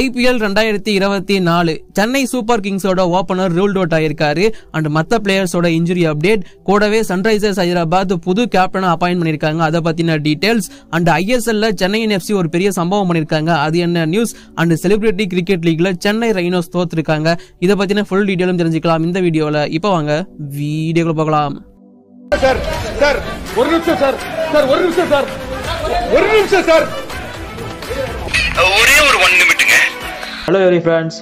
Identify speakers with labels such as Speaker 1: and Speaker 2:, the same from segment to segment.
Speaker 1: IPL ரெண்டாயிரத்தி இருபத்தி நாலு சென்னை சூப்பர் கிங்ஸோட ஓப்பனர் ரூல் அவுட் ஆயிருக்காரு அண்ட் மற்ற பிளேயர்ஸோட இன்ஜுரி அப்டேட் கூடவே சன்ரைசர்ஸ் ஹைதராபாத் புது கேப்டனை அப்பாயின் பண்ணியிருக்காங்க அதை பற்றின டீட்டெயில்ஸ் அண்ட் ஐஎஸ்எல்ல சென்னை எஃப்சி ஒரு பெரிய சம்பவம் பண்ணியிருக்காங்க அது என்ன நியூஸ் அண்ட் செலிபிரிட்டி கிரிக்கெட் லீக்ல சென்னை ரைனோஸ் தோத்துருக்காங்க இதை பற்றின ஃபுல் டீட்டெயிலும் தெரிஞ்சுக்கலாம் இந்த வீடியோவில் இப்போ வாங்க வீடியோ போகலாம் சார் சார் ஒரு நிமிஷம் சார் சார் ஒரு நிமிஷம் சார் ஒரு நிமிஷம் சார் ஒரே ஒரு ஒன் பண்ணுங்க hello very friends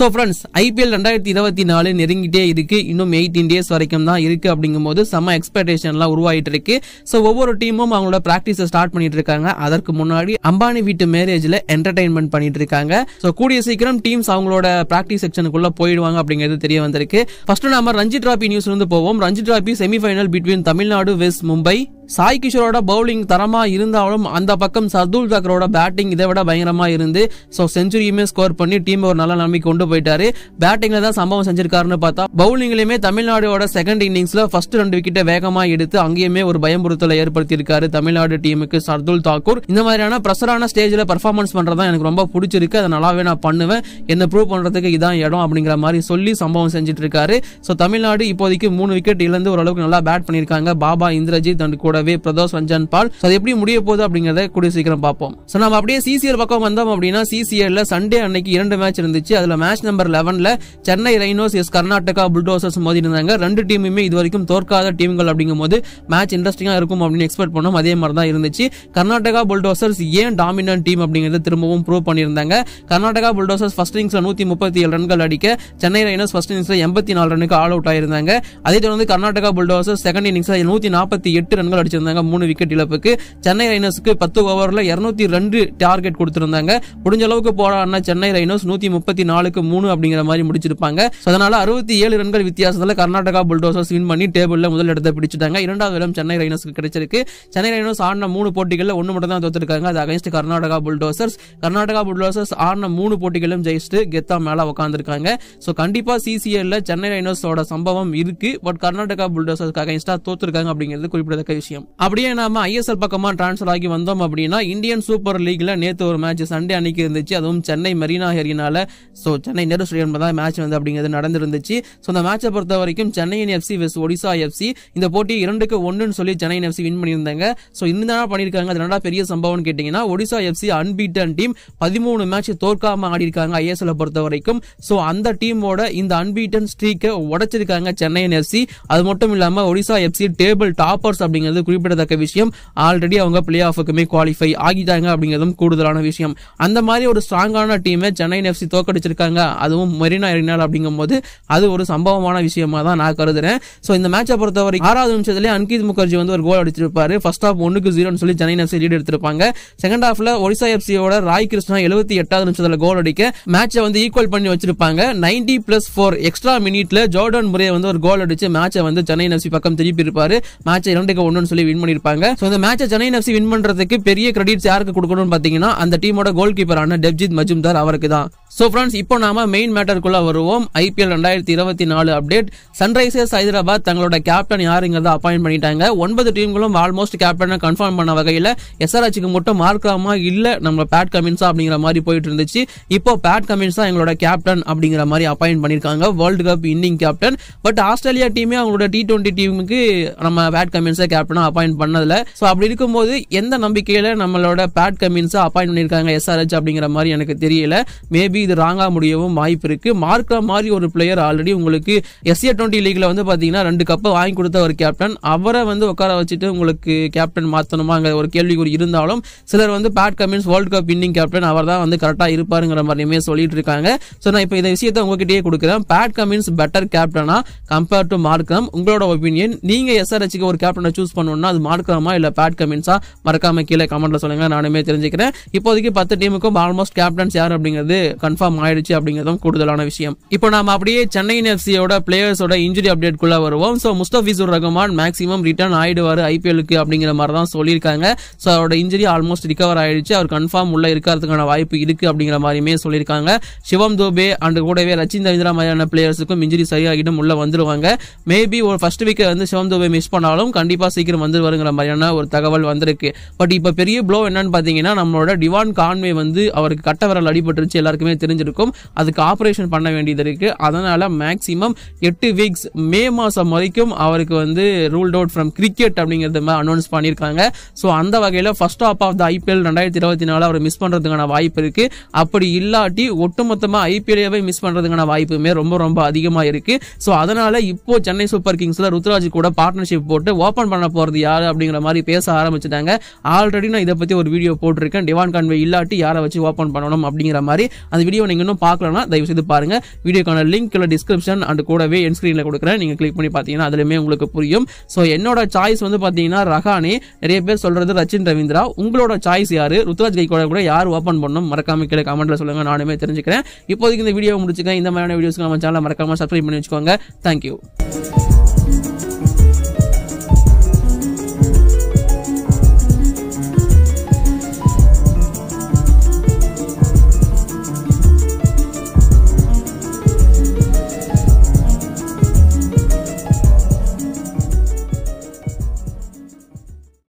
Speaker 1: so friends IPL ரெண்டாயிரத்தி இருபத்தி நாலு நெருங்கிட்டே இருக்கு இன்னும் எயிட்டீன் டேஸ் வரைக்கும் தான் இருக்கு அப்படிங்கும்போது செம்ம எக்ஸ்பெக்டேஷன்லாம் உருவாயிட்டு இருக்கு ஸோ ஒவ்வொரு டீமும் அவங்களோட ப்ராக்டிஸை ஸ்டார்ட் பண்ணிட்டு இருக்காங்க அதற்கு முன்னாடி அம்பானி வீட்டு மேரேஜில் என்டர்டைன்மெண்ட் பண்ணிட்டு இருக்காங்க ஸோ கூடிய சீக்கிரம் டீம்ஸ் அவங்களோட ப்ராக்டிஸ் செக்ஷனுக்குள்ள போயிடுவாங்க அப்படிங்கிறது தெரிய வந்திருக்கு ஃபர்ஸ்ட் நம்ம ரஞ்சி டிராபி நியூஸ்லேருந்து போவோம் Ranji Trophy semifinal between Tamil Nadu வெஸ்ட் மும்பை சாய் கிஷோரோட பவுலிங் தரமாக இருந்தாலும் அந்த பக்கம் சர்துல் தாக்கரோட பேட்டிங் இதை விட பயங்கரமாக இருந்து ஸோ செஞ்சுரியுமே ஸ்கோர் பண்ணி டீம் ஒரு நல்ல நம்பி கொண்டு போயிட்டாரு பேட்டிங்கில் தான் சம்பவம் செஞ்சிருக்காருன்னு பார்த்தா பவுலிங்லயுமே தமிழ்நாடோட செகண்ட் இன்னிங்ஸில் ஃபர்ஸ்ட் ரெண்டு விக்கெட்டை வேகமாக எடுத்து அங்கேயுமே ஒரு பயம்புறுத்தலை ஏற்படுத்தியிருக்காரு தமிழ்நாடு டீமுக்கு சர்துல் தாக்கூர் இந்த மாதிரியான ப்ரெஷரான ஸ்டேஜில் பர்ஃபார்மன்ஸ் பண்றதா எனக்கு ரொம்ப பிடிச்சிருக்கு அதை நல்லாவே நான் பண்ணுவேன் என்ன ப்ரூவ் பண்ணுறதுக்கு இதான் இடம் அப்படிங்கிற மாதிரி சொல்லி சம்பவம் செஞ்சுட்டு இருக்காரு ஸோ தமிழ்நாடு இப்போதைக்கு மூணு விக்கெட் இழந்து ஓரளவுக்கு நல்லா பேட் பண்ணியிருக்காங்க பாபா இந்திரஜித் அண்ட் கூட கூடவே பிரதோஷ் ரஞ்சன் பால் அது எப்படி முடிய போகுது அப்படிங்கறத கூடிய சீக்கிரம் பார்ப்போம் சோ நம்ம அப்படியே சிசிஎல் பக்கம் வந்தோம் அப்படின்னா சிசிஎல்ல சண்டே அன்னைக்கு இரண்டு மேட்ச் இருந்துச்சு அதுல மேட்ச் நம்பர் லெவன்ல சென்னை ரைனோஸ் எஸ் கர்நாடகா புல்டோசர்ஸ் மோதி இருந்தாங்க ரெண்டு டீமுமே இது வரைக்கும் தோற்காத டீம்கள் அப்படிங்கும் போது மேட்ச் இன்ட்ரெஸ்டிங்கா இருக்கும் அப்படின்னு எக்ஸ்பெக்ட் பண்ணோம் அதே மாதிரி தான் இருந்துச்சு கர்நாடகா புல்டோசர்ஸ் ஏன் டாமினன் டீம் அப்படிங்கறத திரும்பவும் ப்ரூவ் பண்ணியிருந்தாங்க கர்நாடகா புல்டோசர்ஸ் ஃபர்ஸ்ட் இன்னிங்ஸ்ல நூத்தி முப்பத்தி ஏழு ரன்கள் அடிக்க சென்னை ரைனோஸ் ஃபர்ஸ்ட் இன்னிங்ஸ்ல எண்பத்தி நாலு ரனுக்கு ஆல் அவுட் ஆயிருந்தாங்க அதே தொடர்ந்து கர்நாடகா புல்டோசர்ஸ் செகண்ட் இன்னிங்ஸ்ல நூத்தி நாற்பத்தி எட்டு ரன்கள் அடிச்சிருந்தாங்க மூணு விக்கெட் இழப்புக்கு சென்னை ரைனர்ஸுக்கு பத்து ஓவரில் இரநூத்தி ரெண்டு டார்கெட் கொடுத்துருந்தாங்க முடிஞ்ச அளவுக்கு போராடினா சென்னை ரைனர்ஸ் நூத்தி முப்பத்தி நாலுக்கு மூணு அப்படிங்கிற மாதிரி முடிச்சிருப்பாங்க அதனால அறுபத்தி ஏழு ரன்கள் வித்தியாசத்தில் கர்நாடகா புல்டோசர்ஸ் வின் பண்ணி டேபிளில் முதல் இடத்தை பிடிச்சிட்டாங்க இரண்டாவது இடம் சென்னை ரைனர்ஸ்க்கு கிடைச்சிருக்கு சென்னை ரைனர்ஸ் ஆடின மூணு போட்டிகளில் ஒன்று மட்டும் தான் தோத்துருக்காங்க அது against Karnataka Bulldozers Karnataka Bulldozers ஆடின மூணு போட்டிகளும் ஜெயிச்சுட்டு கெத்தா மேலே உட்காந்துருக்காங்க ஸோ கண்டிப்பாக சிசிஎல்ல சென்னை ரைனர்ஸோட சம்பவம் இருக்கு பட் கர்நாடகா புல்டோசர்ஸ்க்கு அகைன்ஸ்டாக தோத்துருக்காங்க அப்படிங்கிறது குறிப்பிடத்தக்க விஷயம் விஷயம் அப்படியே நாம ஐஎஸ்எல் பக்கமா டிரான்ஸ்பர் ஆகி வந்தோம் அப்படின்னா இந்தியன் சூப்பர் லீக்ல நேற்று ஒரு மேட்ச் சண்டே அன்னைக்கு இருந்துச்சு அதுவும் சென்னை மெரினா ஹெரினால ஸோ சென்னை நேரு ஸ்டேடியம் தான் மேட்ச் வந்து அப்படிங்கிறது நடந்திருந்துச்சு ஸோ அந்த மேட்சை பொறுத்த வரைக்கும் சென்னையின் எஃப்சி வெஸ் ஒடிசா எஃப்சி இந்த போட்டி இரண்டுக்கு ஒன்றுன்னு சொல்லி சென்னையின் எஃப்சி வின் பண்ணியிருந்தாங்க ஸோ இந்த பண்ணியிருக்காங்க அது நல்லா பெரிய சம்பவம்னு கேட்டிங்கன்னா ஒடிசா எஃப்சி அன்பீட்டன் டீம் பதிமூணு மேட்ச் தோற்காம ஆடி இருக்காங்க ஐஎஸ்எல் பொறுத்த வரைக்கும் ஸோ அந்த டீமோட இந்த அன்பீட்டன் ஸ்ட்ரீக்கை உடைச்சிருக்காங்க சென்னையின் எஃப்சி அது மட்டும் இல்லாமல் ஒடிசா எஃப்சி டேபிள் டாப்பர்ஸ் அப்படிங்கிறது குறிப்பிடத்தக்க விஷயம் ஆல்ரெடி அவங்க பிளே ஆஃபுக்குமே குவாலிஃபை ஆகிட்டாங்க அப்படிங்கிறதும் கூடுதலான விஷயம் அந்த மாதிரி ஒரு ஸ்ட்ராங்கான டீமை சென்னை எஃப்சி தோக்கடிச்சிருக்காங்க அதுவும் மெரினா எரினால் அப்படிங்கும் போது அது ஒரு சம்பவமான விஷயமா தான் நான் கருதுறேன் ஸோ இந்த மேட்சை பொறுத்த வரைக்கும் ஆறாவது நிமிஷத்துல அன்கித் முகர்ஜி வந்து ஒரு கோல் அடிச்சிருப்பாரு ஃபர்ஸ்ட் ஆஃப் ஒன்னுக்கு ஜீரோன்னு சொல்லி சென்னை எஃப்சி லீட் எடுத்திருப்பாங்க செகண்ட் ஆஃப்ல ஒரிசா எஃப்சியோட ராய் கிருஷ்ணா எழுபத்தி எட்டாவது நிமிஷத்துல கோல் அடிக்க மேட்சை வந்து ஈக்குவல் பண்ணி வச்சிருப்பாங்க நைன்டி பிளஸ் ஃபோர் எக்ஸ்ட்ரா மினிட்ல ஜோர்டன் முறையை வந்து ஒரு கோல் அடிச்சு மேட்சை வந்து சென்னை எஃப்சி பக்கம் திருப்பி இருப்பாரு மேட்சை இரண்டுக்கு ஒன்னு சொல்லி வின் பண்ணிருப்பாங்க சோ இந்த மேட்சை சென்னை எஃப்சி வின் பண்றதுக்கு பெரிய கிரெடிட்ஸ் யாருக்கு கொடுக்கணும்னு பாத்தீங்கன்னா அந்த டீமோட கோல் கீப்பரான டெப்ஜித் மஜும்தார் அவருக்கு தான் சோ ஃப்ரெண்ட்ஸ் இப்போ நாம மெயின் மேட்டருக்குள்ள வருவோம் ஐபிஎல் ரெண்டாயிரத்தி இருபத்தி நாலு அப்டேட் சன்ரைசர்ஸ் ஹைதராபாத் தங்களோட கேப்டன் யாருங்கிறத அப்பாயிண்ட் பண்ணிட்டாங்க ஒன்பது டீம்களும் ஆல்மோஸ்ட் கேப்டனை கன்ஃபார்ம் பண்ண வகையில் எஸ்ஆர்ஹெச்சுக்கு மட்டும் மார்க் இல்ல நம்ம பேட் கமின்ஸா அப்படிங்கிற மாதிரி போயிட்டு இருந்துச்சு இப்போ பேட் கமின்ஸ் எங்களோட கேப்டன் அப்படிங்கிற மாதிரி அப்பாயிண்ட் பண்ணியிருக்காங்க world cup winning captain but Australia டீமே அவங்களோட டி டுவெண்ட்டி டீமுக்கு நம்ம பேட் கமின்ஸை கேப்டனாக அப்பாயின்ட் பண்ணதுல ஸோ அப்படி இருக்கும்போது எந்த நம்பிக்கையில் நம்மளோட பேட் கமின்ஸை அப்பாயிண்ட் பண்ணியிருக்காங்க எஸ்ஆர்ஹெச் அப்படிங்கிற மாதிரி எனக்கு தெரியல மேபி இது ராங்காக முடியவும் வாய்ப்பு இருக்கு மார்க்கிற மாதிரி ஒரு பிளேயர் ஆல்ரெடி உங்களுக்கு எஸ்ஏ டுவெண்ட்டி லீக்ல வந்து பாத்தீங்கன்னா ரெண்டு கப்பை வாங்கி கொடுத்த ஒரு கேப்டன் அவரை வந்து உட்கார வச்சுட்டு உங்களுக்கு கேப்டன் மாற்றணுமாங்கிற ஒரு கேள்விக்குறி இருந்தாலும் சிலர் வந்து Pat Cummins world cup winning captain அவர் தான் வந்து கரெக்டாக இருப்பாருங்கிற மாதிரியுமே சொல்லிட்டு இருக்காங்க ஸோ நான் இப்போ இந்த விஷயத்த உங்ககிட்டயே கொடுக்குறேன் பேட் கமின்ஸ் பெட்டர் கேப்டனா கம்பேர்ட் டு மார்க்ரம் உங்களோட ஒப்பீனியன் நீங்கள் எஸ்ஆர்ஹெச்சுக்கு ஒரு கேப்டனை சூஸ் பண்ணுவோம் பண்ணணும்னா அது மார்க்காமா இல்லை பேட் கமின்ஸா மறக்காம கீழே கமெண்ட்ல சொல்லுங்க நானுமே தெரிஞ்சுக்கிறேன் இப்போதைக்கு பத்து டீமுக்கும் ஆல்மோஸ்ட் கேப்டன்ஸ் யார் அப்படிங்கிறது கன்ஃபார்ம் ஆயிடுச்சு அப்படிங்கிறதும் கூடுதலான விஷயம் இப்போ நாம அப்படியே சென்னை எஃப்சியோட பிளேயர்ஸோட இன்ஜுரி அப்டேட் குள்ள வருவோம் so Mustafizur Rahman maximum return ஆயிடுவார் ஐபிஎலுக்கு அப்படிங்கிற மாதிரி தான் சொல்லியிருக்காங்க ஸோ அவரோட இன்ஜுரி ஆல்மோஸ்ட் ரிகவர் ஆயிடுச்சு அவர் கன்ஃபார்ம் உள்ள இருக்கிறதுக்கான வாய்ப்பு இருக்கு அப்படிங்கிற மாதிரியுமே சொல்லியிருக்காங்க சிவம் தோபே அண்ட் கூடவே ரச்சின் ரவீந்திரா மாதிரியான பிளேயர்ஸுக்கும் இன்ஜுரி சரியாகிடும் உள்ள வந்துருவாங்க மேபி ஒரு ஃபர்ஸ்ட் வீக்கை வந்து சிவம் தோபே மிஸ் பண்ணாலும் கண்டிப்பாக சீக்கிரம் வந்து வருங்கிற மாதிரியான ஒரு தகவல் வந்திருக்கு பட் இப்போ பெரிய ப்ளோ என்னன்னு பார்த்தீங்கன்னா நம்மளோட டிவான் கான்வே வந்து அவருக்கு கட்ட விரல் அடிபட்டுருச்சு எல்லாருக்குமே தெரிஞ்சிருக்கும் அதுக்கு ஆப்ரேஷன் பண்ண வேண்டியது இருக்கு அதனால மேக்சிமம் எட்டு வீக்ஸ் மே மாதம் வரைக்கும் அவருக்கு வந்து ரூல்ட் அவுட் ஃப்ரம் கிரிக்கெட் அப்படிங்கிறத அனௌன்ஸ் பண்ணியிருக்காங்க ஸோ அந்த வகையில் first half of the IPL ரெண்டாயிரத்தி இருபத்தி நாலு அவர் மிஸ் பண்ணுறதுக்கான வாய்ப்பு இருக்கு அப்படி இல்லாட்டி ஒட்டுமொத்தமாக ஐபிஎல்லையாவே மிஸ் பண்ணுறதுக்கான வாய்ப்புமே ரொம்ப ரொம்ப அதிகமாக இருக்கு ஸோ அதனால இப்போ சென்னை சூப்பர் கிங்ஸில் ருத்ராஜ் கூட பார்ட்னர்ஷிப் போட்டு ஓப்பன் பண்ண போகிறது பேசுறது யாரு அப்படிங்கிற மாதிரி பேச ஆரம்பிச்சிட்டாங்க ஆல்ரெடி நான் இதை பத்தி ஒரு வீடியோ போட்டிருக்கேன் டிவான் கான்வே இல்லாட்டி யாரை வச்சு ஓப்பன் பண்ணணும் அப்படிங்கிற மாதிரி அந்த வீடியோ நீங்க இன்னும் பார்க்கலன்னா தயவு செய்து பாருங்க வீடியோக்கான லிங்க் இல்லை டிஸ்கிரிப்ஷன் அண்ட் கூடவே என் ஸ்கிரீன்ல கொடுக்குறேன் நீங்கள் கிளிக் பண்ணி பார்த்தீங்கன்னா அதுலயுமே உங்களுக்கு புரியும் ஸோ என்னோட சாய்ஸ் வந்து பார்த்தீங்கன்னா ரஹானி நிறைய பேர் சொல்றது ரச்சின் ரவீந்திரா உங்களோட சாய்ஸ் யாரு ருத்ராஜ் கை கூட யார் ஓப்பன் பண்ணணும் மறக்காம கீழே கமெண்ட்ல சொல்லுங்க நானுமே தெரிஞ்சுக்கிறேன் இப்போதைக்கு இந்த வீடியோ முடிச்சுக்கேன் இந்த மாதிரியான வீடியோஸ்க்கு நம்ம சேனல் மறக்காம சப்ஸ்கிரைப் பண்ணி வச்சுக்கோங்க தேங்க்யூ